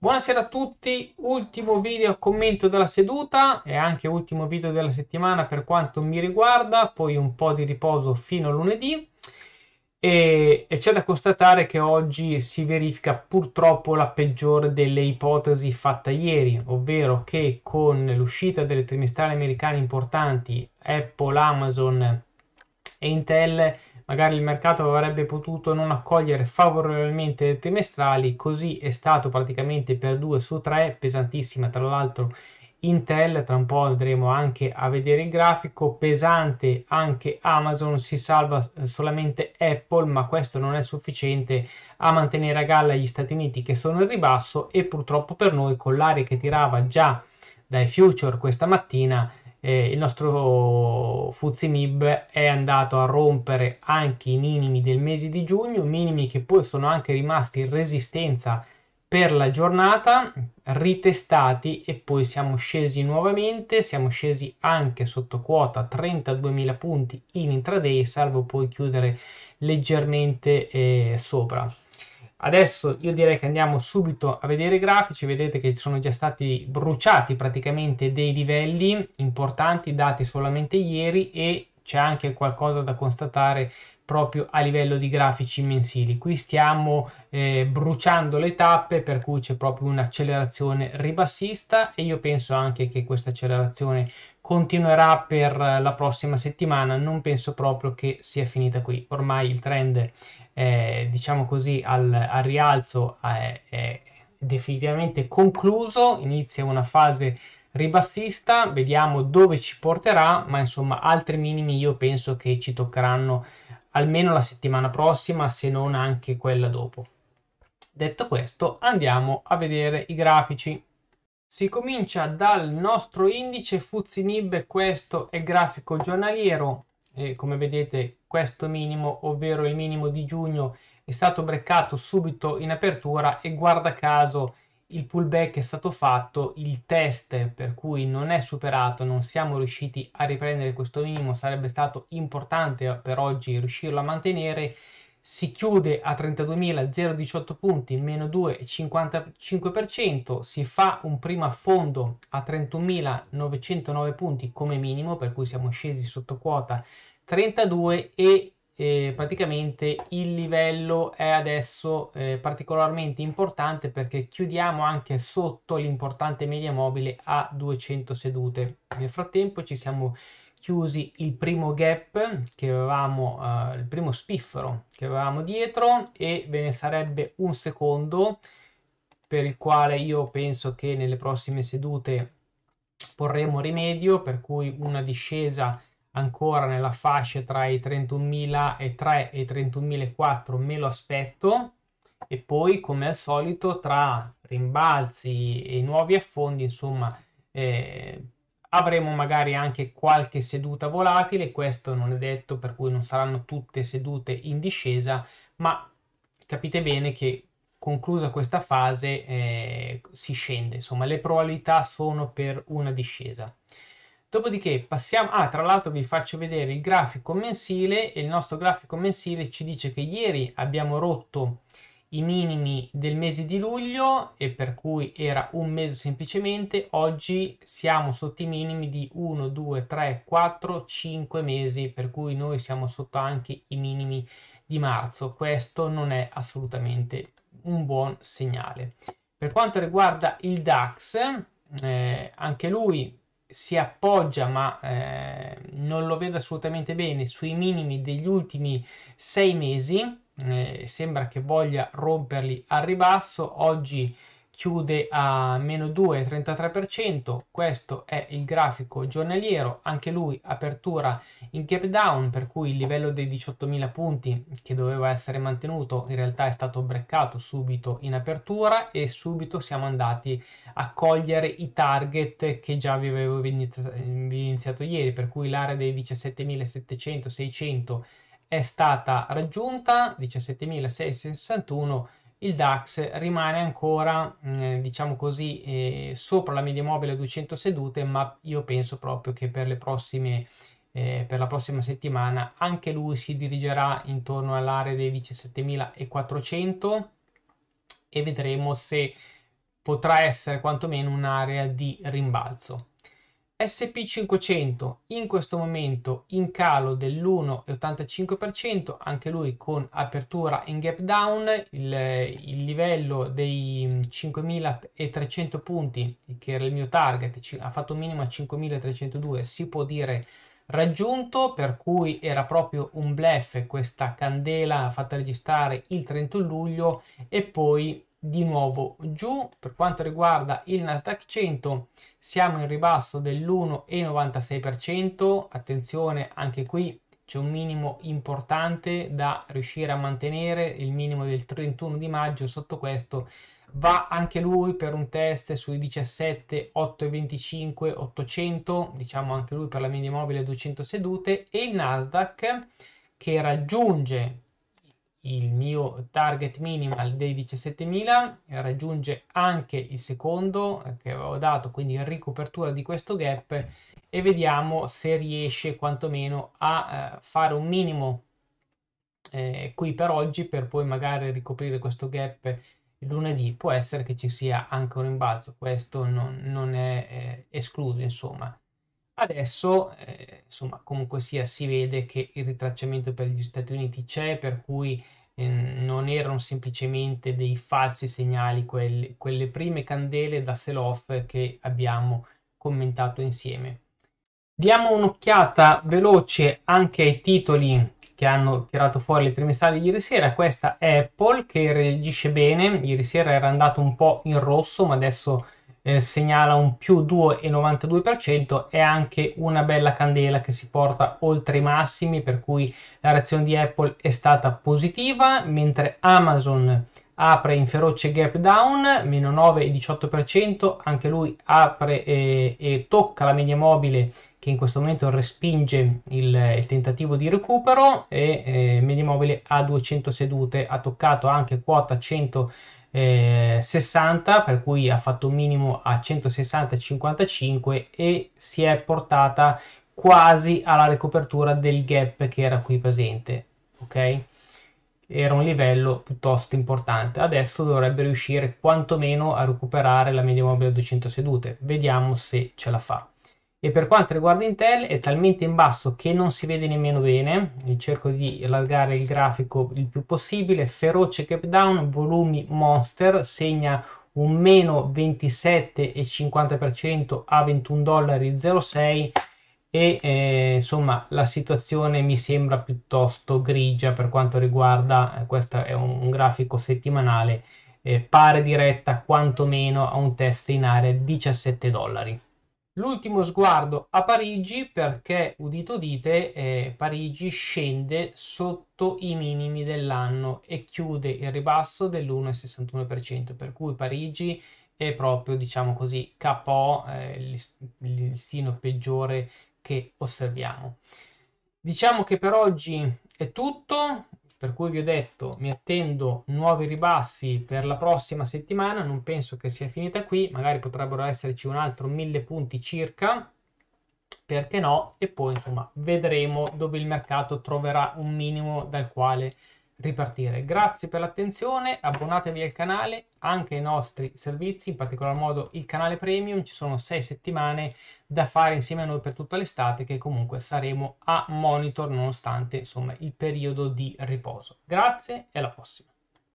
Buonasera a tutti, ultimo video commento della seduta e anche ultimo video della settimana per quanto mi riguarda, poi un po' di riposo fino a lunedì e, e c'è da constatare che oggi si verifica purtroppo la peggiore delle ipotesi fatta ieri, ovvero che con l'uscita delle trimestrali americane importanti Apple, Amazon e Intel magari il mercato avrebbe potuto non accogliere favorevolmente le trimestrali, così è stato praticamente per due su tre, pesantissima tra l'altro Intel, tra un po' andremo anche a vedere il grafico, pesante anche Amazon, si salva solamente Apple, ma questo non è sufficiente a mantenere a galla gli Stati Uniti che sono in ribasso e purtroppo per noi con l'aria che tirava già dai future questa mattina eh, il nostro Fuzimib è andato a rompere anche i minimi del mese di giugno, minimi che poi sono anche rimasti in resistenza per la giornata, ritestati e poi siamo scesi nuovamente, siamo scesi anche sotto quota 32.000 punti in intraday, salvo poi chiudere leggermente eh, sopra. Adesso io direi che andiamo subito a vedere i grafici, vedete che sono già stati bruciati praticamente dei livelli importanti dati solamente ieri e c'è anche qualcosa da constatare proprio a livello di grafici mensili. Qui stiamo eh, bruciando le tappe per cui c'è proprio un'accelerazione ribassista e io penso anche che questa accelerazione continuerà per la prossima settimana, non penso proprio che sia finita qui. Ormai il trend, eh, diciamo così, al, al rialzo è, è definitivamente concluso, inizia una fase ribassista, vediamo dove ci porterà, ma insomma altri minimi io penso che ci toccheranno almeno la settimana prossima, se non anche quella dopo. Detto questo, andiamo a vedere i grafici. Si comincia dal nostro indice Fuzinib, questo è il grafico giornaliero, e come vedete questo minimo, ovvero il minimo di giugno, è stato breccato subito in apertura e guarda caso il pullback è stato fatto, il test per cui non è superato, non siamo riusciti a riprendere questo minimo, sarebbe stato importante per oggi riuscirlo a mantenere, si chiude a 32.018 punti, meno 2,55%, si fa un primo affondo a 31.909 punti come minimo, per cui siamo scesi sotto quota 32 e eh, praticamente il livello è adesso eh, particolarmente importante perché chiudiamo anche sotto l'importante media mobile a 200 sedute. Nel frattempo ci siamo chiusi il primo gap che avevamo, eh, il primo spiffero che avevamo dietro e ve ne sarebbe un secondo per il quale io penso che nelle prossime sedute porremo rimedio, per cui una discesa ancora nella fascia tra i 31.003 e i 31.004 me lo aspetto e poi come al solito tra rimbalzi e nuovi affondi insomma eh, avremo magari anche qualche seduta volatile questo non è detto per cui non saranno tutte sedute in discesa ma capite bene che conclusa questa fase eh, si scende insomma le probabilità sono per una discesa Dopodiché passiamo, ah tra l'altro vi faccio vedere il grafico mensile e il nostro grafico mensile ci dice che ieri abbiamo rotto i minimi del mese di luglio e per cui era un mese semplicemente, oggi siamo sotto i minimi di 1, 2, 3, 4, 5 mesi per cui noi siamo sotto anche i minimi di marzo, questo non è assolutamente un buon segnale. Per quanto riguarda il DAX, eh, anche lui si appoggia, ma eh, non lo vedo assolutamente bene, sui minimi degli ultimi sei mesi. Eh, sembra che voglia romperli al ribasso. Oggi chiude a meno 2,33%, questo è il grafico giornaliero, anche lui apertura in gap down, per cui il livello dei 18.000 punti che doveva essere mantenuto in realtà è stato breccato subito in apertura e subito siamo andati a cogliere i target che già vi avevo evidenziato ieri, per cui l'area dei 17.700-600 è stata raggiunta, 17.661 il DAX rimane ancora, eh, diciamo così, eh, sopra la media mobile a 200 sedute, ma io penso proprio che per, prossime, eh, per la prossima settimana anche lui si dirigerà intorno all'area dei 17.400 e vedremo se potrà essere quantomeno un'area di rimbalzo. SP500 in questo momento in calo dell'1,85%, anche lui con apertura in gap down, il, il, livello dei 5.300 punti, che era il mio target, ha fatto un minimo a 5.302, si può dire raggiunto, per cui era proprio un bluff questa candela fatta registrare il 31 luglio e poi di nuovo giù per quanto riguarda il Nasdaq 100 siamo in ribasso dell'1,96% attenzione anche qui c'è un minimo importante da riuscire a mantenere il minimo del 31 di maggio sotto questo va anche lui per un test sui 17 825 800 diciamo anche lui per la media mobile 200 sedute e il Nasdaq che raggiunge il mio target minimal dei 17.000 eh, raggiunge anche il secondo eh, che avevo dato quindi in ricopertura di questo gap e vediamo se riesce quantomeno a eh, fare un minimo eh, qui per oggi per poi magari ricoprire questo gap lunedì può essere che ci sia anche un rimbalzo questo non, non è eh, escluso insomma Adesso, eh, insomma, comunque sia, si vede che il ritracciamento per gli Stati Uniti c'è, per cui non erano semplicemente dei falsi segnali, quelli, quelle prime candele da sell-off che abbiamo commentato insieme. Diamo un'occhiata veloce anche ai titoli che hanno tirato fuori le trimestrali ieri sera. Questa è Apple che reagisce bene, ieri sera era andato un po' in rosso, ma adesso eh, segnala un più 2,92% è anche una bella candela che si porta oltre i massimi, per cui la reazione di Apple è stata positiva, mentre Amazon apre in feroce gap down, meno 9,18%, anche lui apre e, eh, e, tocca la media mobile che in questo momento respinge il, il tentativo di recupero e eh, media mobile a 200 sedute, ha toccato anche quota 100 60 eh, per cui ha fatto un minimo a 160,55 e si è portata quasi alla ricopertura del gap che era qui presente ok era un livello piuttosto importante adesso dovrebbe riuscire quantomeno a recuperare la media mobile a 200 sedute vediamo se ce la fa e per quanto riguarda Intel è talmente in basso che non si vede nemmeno bene cerco di allargare il grafico il più possibile feroce cap down volumi monster segna un meno 27,50% a 21,06 dollari e eh, insomma la situazione mi sembra piuttosto grigia per quanto riguarda eh, questo è un, un grafico settimanale eh, pare diretta quantomeno a un test in area 17 dollari L'ultimo sguardo a Parigi perché, udito dite, eh, Parigi scende sotto i minimi dell'anno e chiude il ribasso dell'1,61%, per cui Parigi è proprio, diciamo così, capo, eh, il listino peggiore che osserviamo. Diciamo che per oggi è tutto, per cui vi ho detto mi attendo nuovi ribassi per la prossima settimana non penso che sia finita qui magari potrebbero esserci un altro 1000 punti circa perché no e poi insomma vedremo dove il mercato troverà un minimo dal quale ripartire. Grazie per l'attenzione, abbonatevi al canale, anche ai nostri servizi, in particolar modo il canale premium, ci sono sei settimane da fare insieme a noi per tutta l'estate che comunque saremo a monitor nonostante insomma il periodo di riposo. Grazie e alla prossima.